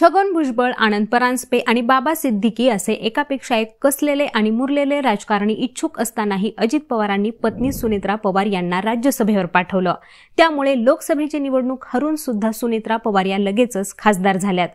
छगन भुजबळ आनंद परांजपे आणि बाबा सिद्दीकी असे एकापेक्षा एक कसलेले आणि मुरलेले राजकारणी इच्छुक असतानाही अजित पवारांनी पत्नी सुनित्रा पवार यांना राज्यसभेवर पाठवलं त्यामुळे लोकसभेची निवडणूक हरून सुद्धा सुनित्रा पवार या लगेचच खासदार झाल्यात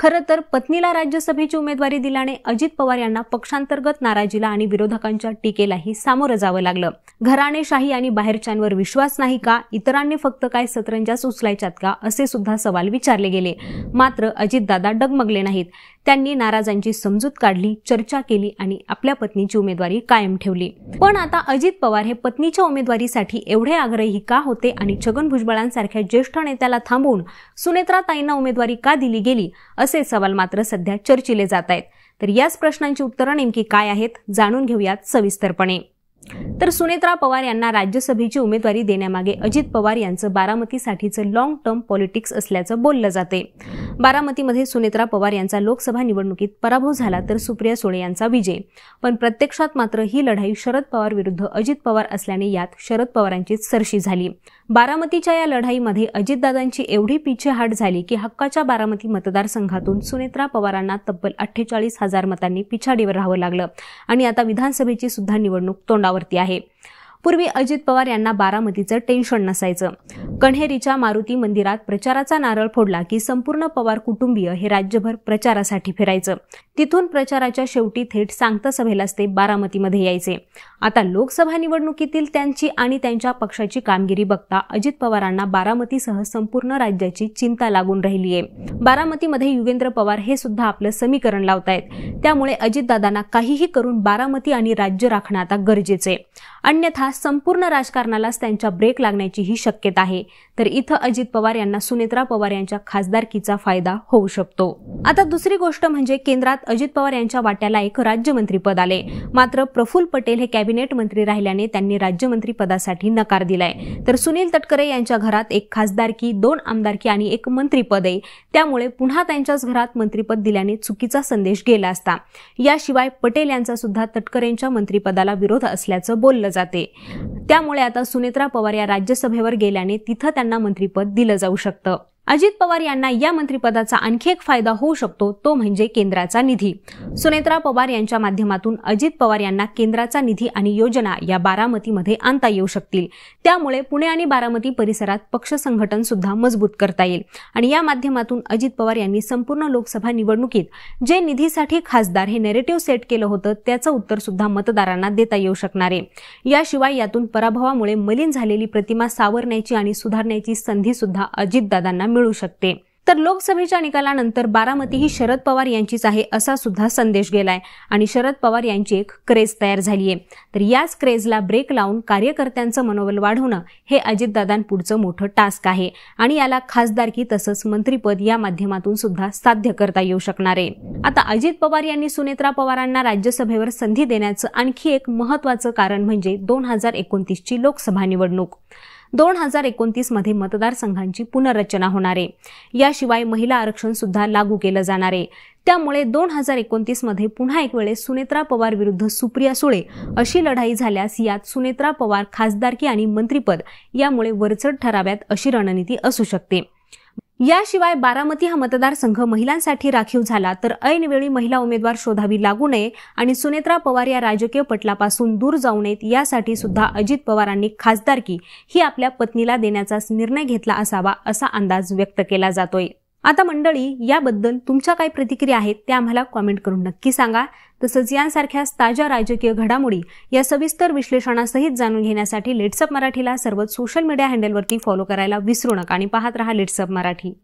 खरं तर पत्नीला राज्यसभेची उमेदवारी दिल्याने अजित पवार यांना पक्षांतर्गत नाराजीला आणि विरोधकांच्या टीकेलाही सामोरं जावं लागलं घराणेशाही आणि बाहेरच्यांवर विश्वास नाही का इतरांनी फक्त काय सतरंजा उचलायच्यात का असे सुद्धा सवाल विचारले गेले मात्र अजितदादा डगमगले नाहीत त्यांनी नाराजांची समजूत काढली चर्चा केली आणि आपल्या पत्नीची उमेदवारी कायम ठेवली पण आता अजित पवार हे पत्नीच्या उमेदवारीसाठी एवढे आग्रही का होते आणि छगन भुजबळांसारख्या ज्येष्ठ नेत्याला थांबवून ताईंना उमेदवारी का दिली गेली असे सवाल मात्र सध्या चर्चिले जात आहेत तर याच प्रश्नांची उत्तरं नेमकी काय आहेत जाणून घेऊयात सविस्तरपणे तर सुनेत्रा पवार यांना राज्यसभेची उमेदवारी देण्यामागे अजित पवार यांचं बारामतीसाठीचं लॉंग टर्म पॉलिटिक्स असल्याचं बोललं जाते बारामतीमध्ये सुनेत्रा पवार यांचा लोकसभा निवडणुकीत पराभव झाला तर सुप्रिया सुळे यांचा विजय पण प्रत्यक्षात मात्र ही लढाई शरद पवार विरुद्ध अजित पवार असल्याने यात शरद पवारांचीच सरशी झाली बारामतीच्या या लढाईमध्ये अजितदादांची एवढी पिछेहाट झाली की हक्काच्या बारामती मतदारसंघातून सुनेत्रा पवारांना तब्बल अठ्ठेचाळीस हजार मतांनी पिछाडीवर राहावं लागलं आणि आता विधानसभेची सुद्धा निवडणूक तोंडावरती आहे पूर्वी अजित पवार यांना बारामतीचं टेन्शन नसायचं कण्हेरीच्या मारुती मंदिरात प्रचाराचा नारळ फोडला की संपूर्ण पवार कुटुंबीय हे राज्यभर प्रचारासाठी फिरायचं तिथून प्रचाराच्या शेवटी थेट सांगता सभेलाच ते बारामतीमध्ये यायचे आता लोकसभा निवडणुकीतील त्यांची आणि त्यांच्या पक्षाची कामगिरी बघता अजित पवारांना बारामतीसह संपूर्ण राज्याची चिंता लागून राहिली आहे बारामतीमध्ये युगेंद्र पवार हे सुद्धा आपलं समीकरण लावतायत त्यामुळे अजितदादांना काहीही करून बारामती आणि राज्य राखणं आता गरजेचे अन्यथा संपूर्ण राजकारणालाच त्यांच्या ब्रेक लागण्याची ही शक्यता आहे तर इथं अजित पवार यांना सुनेत्रा पवार यांच्या खासदारकीचा फायदा होऊ शकतो आता दुसरी गोष्ट म्हणजे केंद्रात अजित पवार यांच्या वाट्याला एक राज्यमंत्रीपद आले मात्र प्रफुल्ल पटेल हे कॅबिनेट मंत्री राहिल्याने त्यांनी राज्यमंत्री पदासाठी नकार दिलाय तर सुनील तटकरे यांच्या घरात एक खासदारकी दोन आमदारकी आणि एक मंत्रीपद आहे त्यामुळे पुन्हा त्यांच्याच घरात मंत्रीपद दिल्याने चुकीचा संदेश गेला असता याशिवाय पटेल यांचा सुद्धा तटकरेंच्या मंत्रीपदाला विरोध असल्याचं बोललं जाते त्यामुळे आता सुनेत्रा पवार या राज्यसभेवर गेल्याने तिथं त्यांना मंत्रिपद दिलं जाऊ शकतं अजित पवार यांना या मंत्रिपदाचा आणखी एक फायदा होऊ शकतो तो म्हणजे केंद्राचा निधी सुनेत्रा पवार यांच्या माध्यमातून अजित पवार यांना केंद्राचा निधी आणि योजना या बारामतीमध्ये आणता येऊ शकतील त्यामुळे पुणे आणि बारामती परिसरात पक्ष संघटन सुद्धा मजबूत करता येईल आणि या माध्यमातून अजित पवार यांनी संपूर्ण लोकसभा निवडणुकीत जे निधीसाठी खासदार हे नेरेटिव्ह सेट केलं होतं त्याचं उत्तर सुद्धा मतदारांना देता येऊ शकणार आहे याशिवाय यातून पराभवामुळे मलिन झालेली प्रतिमा सावरण्याची आणि सुधारण्याची संधी सुद्धा अजितदादांना मिळू शकते तर लोकसभेच्या निकालानंतर बारामती ही शरद पवार यांचीच आहे असा सुद्धा संदेश गेलाय आणि शरद पवार यांची एक क्रेज तयार झाली आहे तर याच क्रेजला ब्रेक लावून कार्यकर्त्यांचं मनोबल वाढवणं हे पुढचं मोठं टास्क आहे आणि याला खासदारकी तसंच मंत्रीपद या माध्यमातून सुद्धा साध्य करता येऊ शकणार आहे आता अजित पवार यांनी सुनेत्रा पवारांना राज्यसभेवर संधी देण्याचं आणखी एक महत्वाचं कारण म्हणजे दोन हजार एकोणतीसची लोकसभा निवडणूक दोन हजार एकोणतीसमध्ये मतदारसंघांची पुनर्रचना होणार आहे याशिवाय महिला आरक्षण सुद्धा लागू केलं जाणार आहे त्यामुळे दोन हजार एकोणतीसमध्ये पुन्हा एक वेळेस सुनेत्रा पवार विरुद्ध सुप्रिया सुळे अशी लढाई झाल्यास यात सुनेत्रा पवार खासदारकी आणि मंत्रीपद यामुळे वरचढ ठराव्यात अशी रणनीती असू शकते याशिवाय बारामती हा मतदारसंघ महिलांसाठी राखीव झाला तर ऐनवेळी महिला उमेदवार शोधावी लागू नये आणि सुनेत्रा पवार या राजकीय पटलापासून दूर जाऊ नयेत यासाठी सुद्धा अजित पवारांनी खासदारकी ही आपल्या पत्नीला देण्याचा निर्णय घेतला असावा असा अंदाज व्यक्त केला जातोय आता मंडळी याबद्दल तुमच्या काय प्रतिक्रिया आहेत त्या आम्हाला कॉमेंट करून नक्की सांगा तसंच यांसारख्या ताज्या राजकीय घडामोडी या सविस्तर विश्लेषणासहित जाणून घेण्यासाठी लेट्सअप मराठीला सर्वच सोशल मीडिया हँडलवरती फॉलो करायला विसरू नका आणि पाहत रहा लेट्सअप मराठी